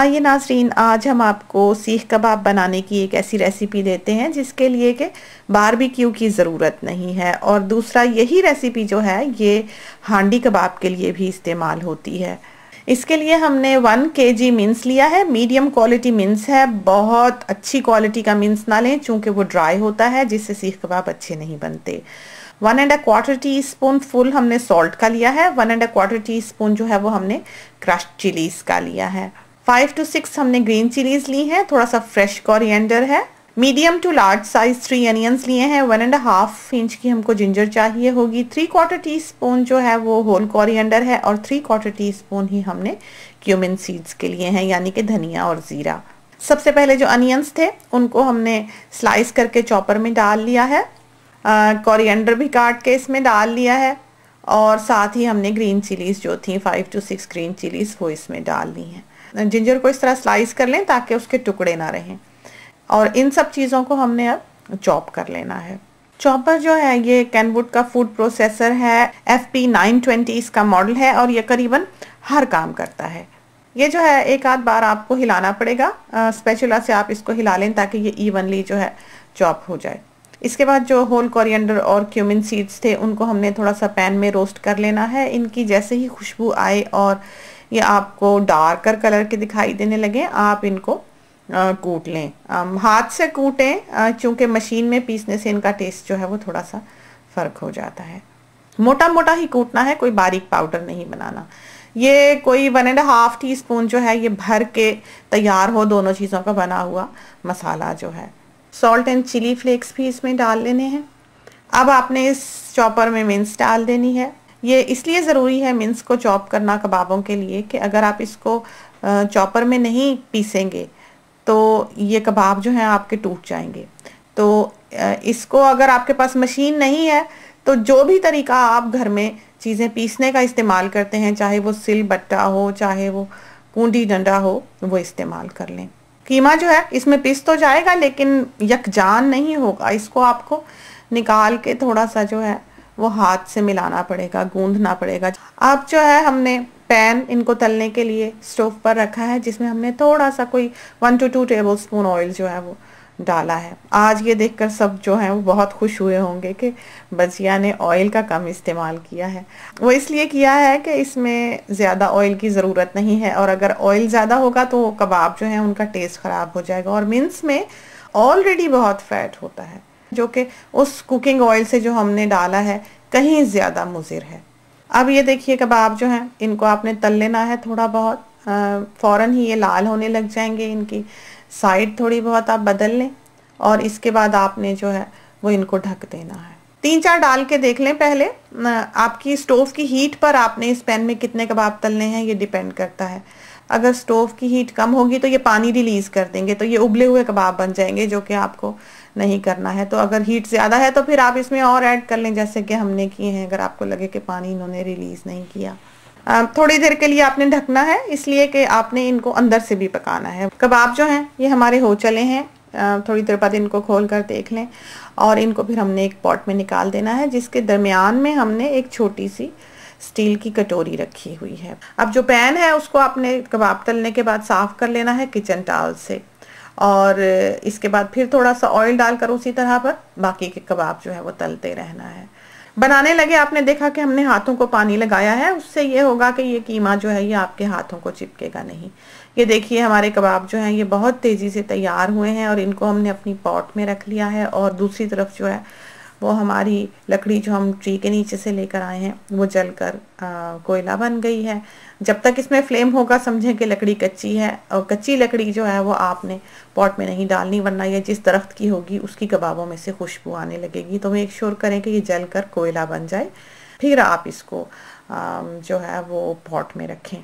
आइए नाजरीन आज हम आपको सीख कबाब बनाने की एक ऐसी रेसिपी देते हैं जिसके लिए कि बारबेक्यू की ज़रूरत नहीं है और दूसरा यही रेसिपी जो है ये हांडी कबाब के लिए भी इस्तेमाल होती है इसके लिए हमने वन के जी मिन्स लिया है मीडियम क्वालिटी मिन्स है बहुत अच्छी क्वालिटी का मिन्स ना लें चूँकि वो ड्राई होता है जिससे सीख कबाब अच्छे नहीं बनते one and a quarter teaspoon full हमने सॉल्ट का लिया है one and a quarter teaspoon जो है वो हमने क्रश चिलीज़ का लिया है फाइव टू सिक्स हमने ग्रीन चिलीज ली है थोड़ा सा फ्रेश कॉरियंडर है medium to large size three onions लिए हैं वन एंड हाफ इंच की हमको जिंजर चाहिए होगी थ्री क्वार्टर टी स्पून जो है वो होल कॉरियंडर है और थ्री क्वार्टर टी स्पून ही हमने क्यूमिन सीड्स के लिए हैं यानी कि धनिया और ज़ीरा सबसे पहले जो अनियंस थे उनको हमने स्लाइस करके चॉपर में डाल लिया है कॉरियंडर भी काट के इसमें डाल लिया है और साथ ही हमने ग्रीन चिलीज़ जो थी five to six green chillies वो इसमें डाल ली हैं जिंजर को इस तरह स्लाइस कर लें ताकि उसके टुकड़े ना रहें और इन सब चीज़ों को हमने अब चॉप कर लेना है चॉपर जो है ये कैनवुड का फूड प्रोसेसर है एफ पी नाइन ट्वेंटी इसका मॉडल है और ये करीबन हर काम करता है ये जो है एक आध बार आपको हिलाना पड़ेगा स्पेचुला से आप इसको हिला लें ताकि ये इवनली जो है चॉप हो जाए इसके बाद जो होल कोरिएंडर और क्यूमिन सीड्स थे उनको हमने थोड़ा सा पैन में रोस्ट कर लेना है इनकी जैसे ही खुशबू आए और ये आपको डार्कर कलर के दिखाई देने लगे आप इनको आ, कूट लें आ, हाथ से कूटें चूँकि मशीन में पीसने से इनका टेस्ट जो है वो थोड़ा सा फ़र्क हो जाता है मोटा मोटा ही कूटना है कोई बारीक पाउडर नहीं बनाना ये कोई one and half teaspoon जो है ये भर के तैयार हो दोनों चीज़ों का बना हुआ मसाला जो है सॉल्ट एंड चिली फ्लेक्स भी इसमें डाल लेने हैं अब आपने इस चॉपर में मिन्स डाल देनी है ये इसलिए ज़रूरी है मिन्स को चॉप करना कबाबों के लिए कि अगर आप इसको चॉपर में नहीं पीसेंगे तो ये कबाब जो हैं आपके टूट जाएंगे तो इसको अगर आपके पास मशीन नहीं है तो जो भी तरीका आप घर में चीज़ें पीसने का इस्तेमाल करते हैं चाहे वो सिल बट्टा हो चाहे वो कूडी डंडा हो वो इस्तेमाल कर लें कीमा जो है इसमें पिस तो जाएगा लेकिन यकजान नहीं होगा इसको आपको निकाल के थोड़ा सा जो है वो हाथ से मिलाना पड़ेगा गूंधना पड़ेगा अब जो है हमने पैन इनको तलने के लिए स्टोव पर रखा है जिसमें हमने थोड़ा सा कोई one to two tablespoon oil जो है वो डाला है आज ये देखकर सब जो हैं वो बहुत खुश हुए होंगे कि बजिया ने ऑयल का कम इस्तेमाल किया है वो इसलिए किया है कि इसमें ज़्यादा ऑयल की ज़रूरत नहीं है और अगर ऑयल ज़्यादा होगा तो कबाब जो है उनका टेस्ट ख़राब हो जाएगा और मिन्स में ऑलरेडी बहुत फैट होता है जो कि उस कुकिंग ऑयल से जो हमने डाला है कहीं ज़्यादा मुजिर है अब ये देखिए कबाब जो हैं इनको आपने तल लेना है थोड़ा बहुत फौरन ही ये लाल होने लग जाएंगे इनकी साइड थोड़ी बहुत आप बदल लें और इसके बाद आपने जो है वो इनको ढक देना है तीन चार डाल के देख लें पहले आपकी स्टोव की हीट पर आपने इस पैन में कितने कबाब तलने हैं ये डिपेंड करता है अगर स्टोव की हीट कम होगी तो ये पानी रिलीज कर देंगे तो ये उबले हुए कबाब बन जाएंगे जो कि आपको नहीं करना है तो अगर हीट ज़्यादा है तो फिर आप इसमें और ऐड कर लें जैसे कि हमने किए हैं अगर आपको लगे कि पानी इन्होंने रिलीज़ नहीं किया थोड़ी देर के लिए आपने ढकना है इसलिए कि आपने इनको अंदर से भी पकाना है कबाब जो हैं ये हमारे हो चले हैं थोड़ी देर बाद इनको खोल कर देख लें और इनको फिर हमने एक पॉट में निकाल देना है जिसके दरमियान में हमने एक छोटी सी स्टील की कटोरी रखी हुई है अब जो पैन है उसको आपने कबाब तलने के बाद साफ़ कर लेना है किचन टाल से और इसके बाद फिर थोड़ा सा ऑयल डालकर उसी तरह पर बाकी के कबाब जो है वो तलते रहना है बनाने लगे आपने देखा कि हमने हाथों को पानी लगाया है उससे ये होगा कि ये कीमा जो है ये आपके हाथों को चिपकेगा नहीं ये देखिए हमारे कबाब जो हैं ये बहुत तेज़ी से तैयार हुए हैं और इनको हमने अपनी पॉट में रख लिया है और दूसरी तरफ जो है वो हमारी लकड़ी जो हम ट्री के नीचे से लेकर आए हैं वो जल कर कोयला बन गई है जब तक इसमें फ्लेम होगा समझें कि लकड़ी कच्ची है और कच्ची लकड़ी जो है वो आपने पॉट में नहीं डालनी वरना ये जिस दरख्त की होगी उसकी कबाबों में से खुशबू आने लगेगी तो मेक श्योर करें कि ये जल कर कोयला बन जाए फिर आप इसको जो है वो पॉट में रखें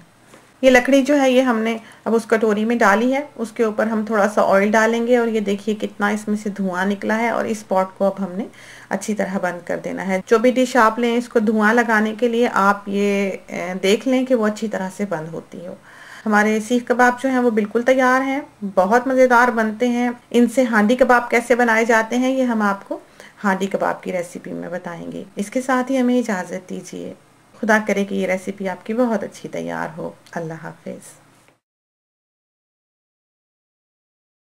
ये लकड़ी जो है ये हमने अब उस कटोरी में डाली है उसके ऊपर हम थोड़ा सा ऑयल डालेंगे और ये देखिए कितना इसमें से धुआं निकला है और इस पॉट को अब हमने अच्छी तरह बंद कर देना है जो भी डिश आप लें इसको धुआं लगाने के लिए आप ये देख लें कि वो अच्छी तरह से बंद होती हो हमारे सीख कबाब जो हैं वो बिल्कुल तैयार हैं बहुत मज़ेदार बनते हैं इनसे हांडी कबाब कैसे बनाए जाते हैं ये हम आपको हांडी कबाब की रेसिपी में बताएंगे इसके साथ ही हमें इजाज़त दीजिए खुदा करे कि ये रेसिपी आपकी बहुत अच्छी तैयार हो अल्लाह हाफिज़